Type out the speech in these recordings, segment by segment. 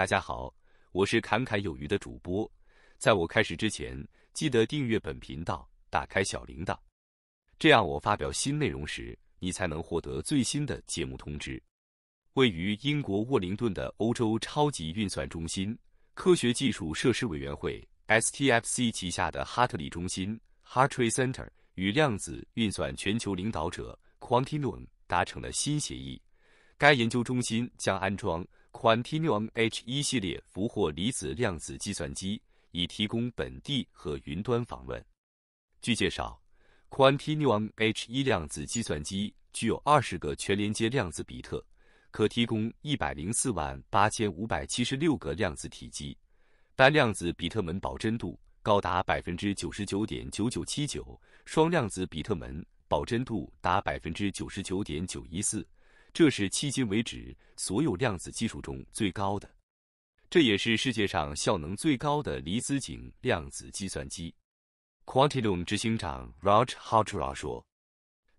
大家好，我是侃侃有余的主播。在我开始之前，记得订阅本频道，打开小铃铛，这样我发表新内容时，你才能获得最新的节目通知。位于英国沃灵顿的欧洲超级运算中心（科学技术设施委员会 STFC 旗下的哈特里中心，Hartree c e n t r 与量子运算全球领导者 Quantinuum 达成了新协议。该研究中心将安装。QuantumH1 系列俘获离子量子计算机已提供本地和云端访问。据介绍，QuantumH1 量子计算机具有20个全连接量子比特，可提供104万8576个量子体积。单量子比特门保真度高达99.9979，双量子比特门保真度达99.914。这是迄今为止所有量子技术中最高的，这也是世界上效能最高的离子井量子计算机。q u a n t u m 执行长 Raj h a t r a r 说：“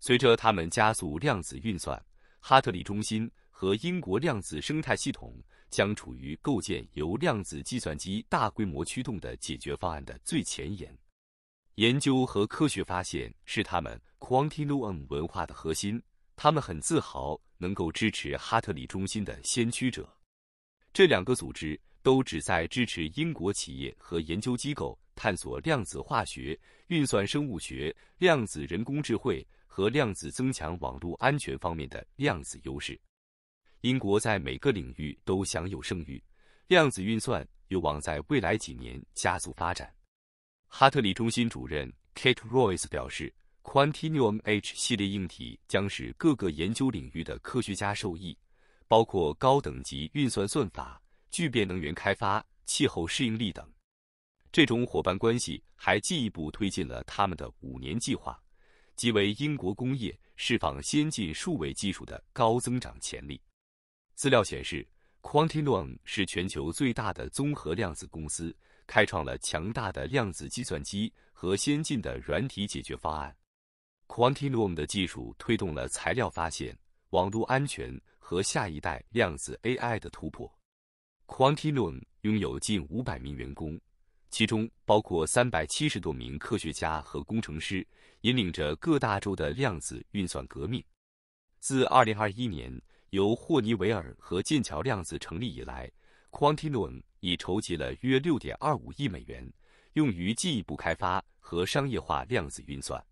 随着他们加速量子运算，哈特利中心和英国量子生态系统将处于构建由量子计算机大规模驱动的解决方案的最前沿。研究和科学发现是他们 q u a n t u m 文化的核心，他们很自豪。”能够支持哈特里中心的先驱者，这两个组织都旨在支持英国企业和研究机构探索量子化学、运算生物学、量子人工智慧和量子增强网络安全方面的量子优势。英国在每个领域都享有盛誉，量子运算有望在未来几年加速发展。哈特里中心主任 Kate Royce 表示。Quantinuum H 系列硬体将使各个研究领域的科学家受益，包括高等级运算算法、聚变能源开发、气候适应力等。这种伙伴关系还进一步推进了他们的五年计划，即为英国工业释放先进数位技术的高增长潜力。资料显示，Quantinuum 是全球最大的综合量子公司，开创了强大的量子计算机和先进的软体解决方案。q u a n t i u m 的技术推动了材料发现、网络安全和下一代量子 AI 的突破。q u a n t i u m 拥有近五百名员工，其中包括三百七十多名科学家和工程师，引领着各大洲的量子运算革命。自二零二一年由霍尼韦尔和剑桥量子成立以来 q u a n t i u u m 已筹集了约六点二五亿美元，用于进一步开发和商业化量子运算。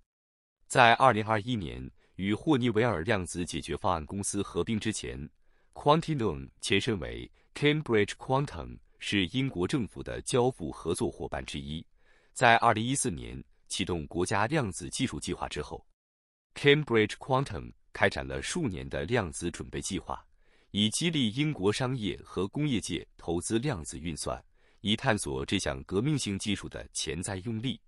在二零二一年与霍尼韦尔量子解决方案公司合并之前，Quantinuum 前身为 Cambridge Quantum，是英国政府的交付合作伙伴之一。在二零一四年启动国家量子技术计划之后，Cambridge Quantum 开展了数年的量子准备计划，以激励英国商业和工业界投资量子运算，以探索这项革命性技术的潜在用例。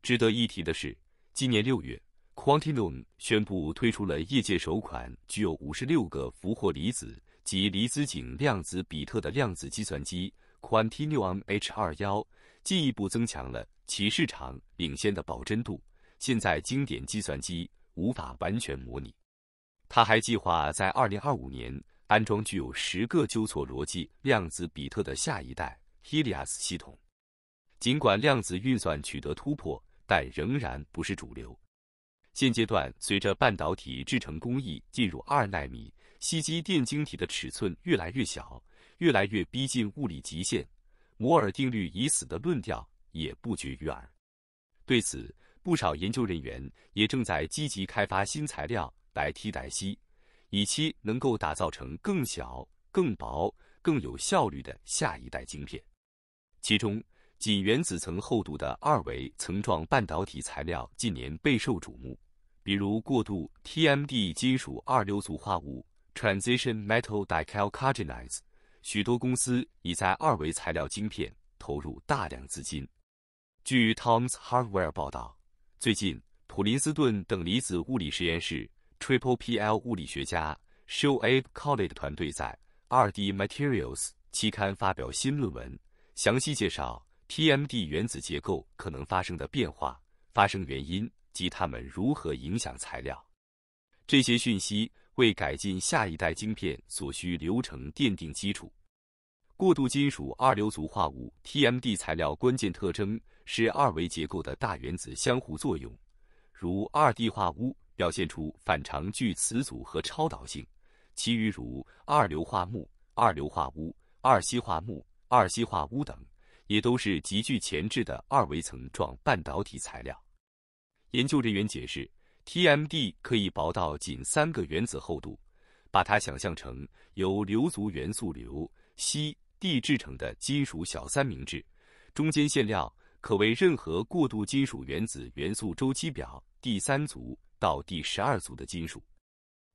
值得一提的是。今年六月，Quantinum 宣布推出了业界首款具有五十六个俘获离子及离子阱量子比特的量子计算机 Quantinum H21，进一步增强了其市场领先的保真度。现在，经典计算机无法完全模拟。它还计划在2025年安装具有十个纠错逻辑量子比特的下一代 Helias 系统。尽管量子运算取得突破。但仍然不是主流。现阶段，随着半导体制成工艺进入二纳米，吸机电晶体的尺寸越来越小，越来越逼近物理极限。摩尔定律已死的论调也不绝于耳。对此，不少研究人员也正在积极开发新材料来替代锡，以期能够打造成更小、更薄、更有效率的下一代晶片。其中，仅原子层厚度的二维层状半导体材料近年备受瞩目，比如过渡 TMD 金属二硫族化物 （Transition Metal Dichalcogenides），许多公司已在二维材料晶片投入大量资金。据 Tom's Hardware 报道，最近普林斯顿等离子物理实验室 （Triple P L） 物理学家 s h w a b Khalid 团队在《R d Materials》期刊发表新论文，详细介绍。TMD 原子结构可能发生的变化、发生原因及它们如何影响材料，这些讯息为改进下一代晶片所需流程奠定基础。过渡金属二硫族化物 TMD 材料关键特征是二维结构的大原子相互作用，如二 D 化钨表现出反常具磁阻和超导性，其余如二硫化钼、二硫化钨、二硒化钼、二硒化钨等。也都是极具潜质的二维层状半导体材料。研究人员解释，TMD 可以薄到仅三个原子厚度，把它想象成由硫族元素硫、硒、碲制成的金属小三明治，中间馅料可为任何过渡金属原子。元素周期表第三族到第十二族的金属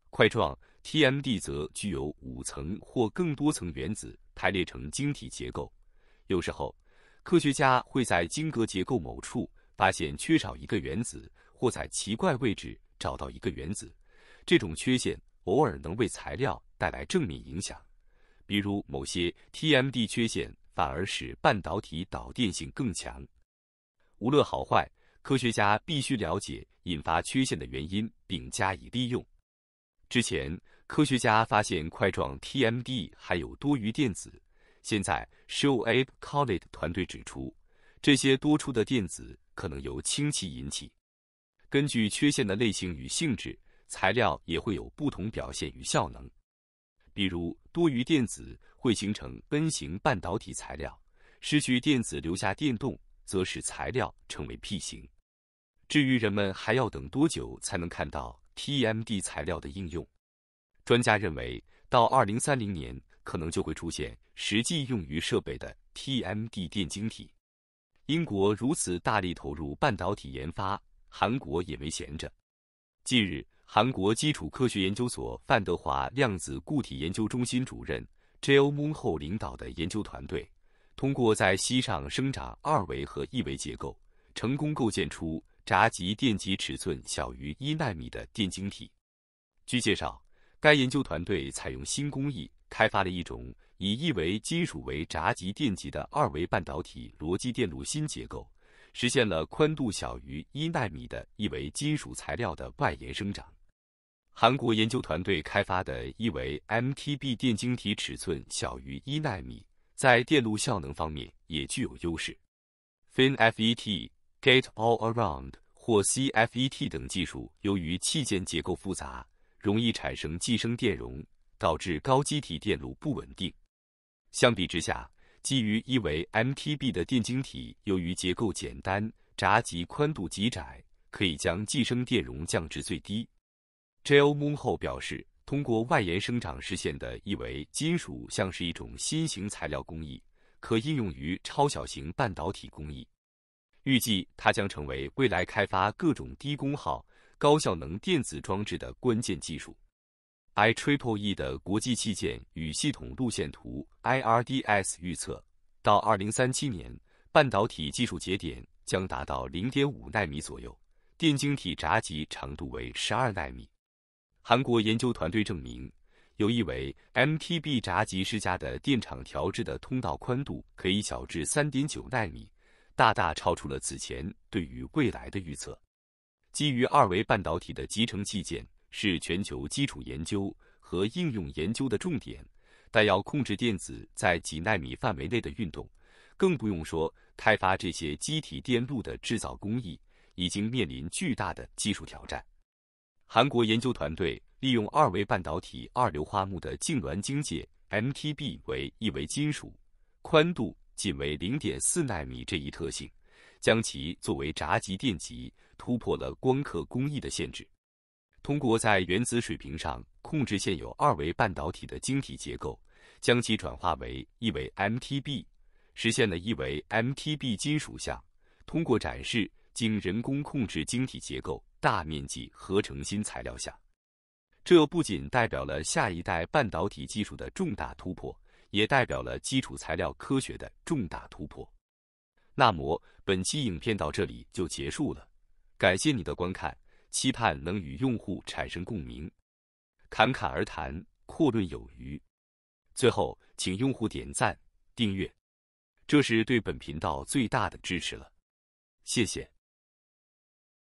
块状 TMD 则具有五层或更多层原子排列成晶体结构，有时候。科学家会在晶格结构某处发现缺少一个原子，或在奇怪位置找到一个原子。这种缺陷偶尔能为材料带来正面影响，比如某些 TMD 缺陷反而使半导体导电性更强。无论好坏，科学家必须了解引发缺陷的原因并加以利用。之前，科学家发现块状 TMD 还有多余电子。现在，Show Ap Collet 团队指出，这些多出的电子可能由氢气引起。根据缺陷的类型与性质，材料也会有不同表现与效能。比如，多余电子会形成 n 型半导体材料，失去电子留下电动，则使材料成为 p 型。至于人们还要等多久才能看到 TMD 材料的应用？专家认为，到2030年可能就会出现。实际用于设备的 TMD 电晶体。英国如此大力投入半导体研发，韩国也没闲着。近日，韩国基础科学研究所范德华量子固体研究中心主任 J.O. Moon 后领导的研究团队，通过在锡上生长二维和一维结构，成功构建出闸极电极尺寸小于一纳米的电晶体。据介绍，该研究团队采用新工艺，开发了一种。以一维金属为闸极电极的二维半导体逻辑电路新结构，实现了宽度小于一纳米的一维金属材料的外延生长。韩国研究团队开发的一维 MTB 电晶体尺寸小于一纳米，在电路效能方面也具有优势。FinFET Gate All Around 或 CFET 等技术由于器件结构复杂，容易产生寄生电容，导致高机体电路不稳定。相比之下，基于一维 MTB 的电晶体，由于结构简单，闸极宽度极窄，可以将寄生电容降至最低。Jo m o o n 后表示，通过外延生长实现的一维金属像是一种新型材料工艺，可应用于超小型半导体工艺。预计它将成为未来开发各种低功耗、高效能电子装置的关键技术。iTripleE 的国际器件与系统路线图 （IRDS） 预测，到2037年，半导体技术节点将达到0.5纳米左右，电晶体闸极长度为12纳米。韩国研究团队证明，有意为 MTB 闸极施加的电场调制的通道宽度可以小至3.9纳米，大大超出了此前对于未来的预测。基于二维半导体的集成器件。是全球基础研究和应用研究的重点，但要控制电子在几纳米范围内的运动，更不用说开发这些机体电路的制造工艺，已经面临巨大的技术挑战。韩国研究团队利用二维半导体二硫化钼的痉挛晶界 MTB 为一维金属，宽度仅为零点四纳米这一特性，将其作为闸极电极，突破了光刻工艺的限制。通过在原子水平上控制现有二维半导体的晶体结构，将其转化为一维 MTB，实现了一维 MTB 金属相。通过展示经人工控制晶体结构大面积合成新材料相，这不仅代表了下一代半导体技术的重大突破，也代表了基础材料科学的重大突破。那么，本期影片到这里就结束了，感谢你的观看。期盼能与用户产生共鸣，侃侃而谈，阔论有余。最后，请用户点赞、订阅，这是对本频道最大的支持了。谢谢。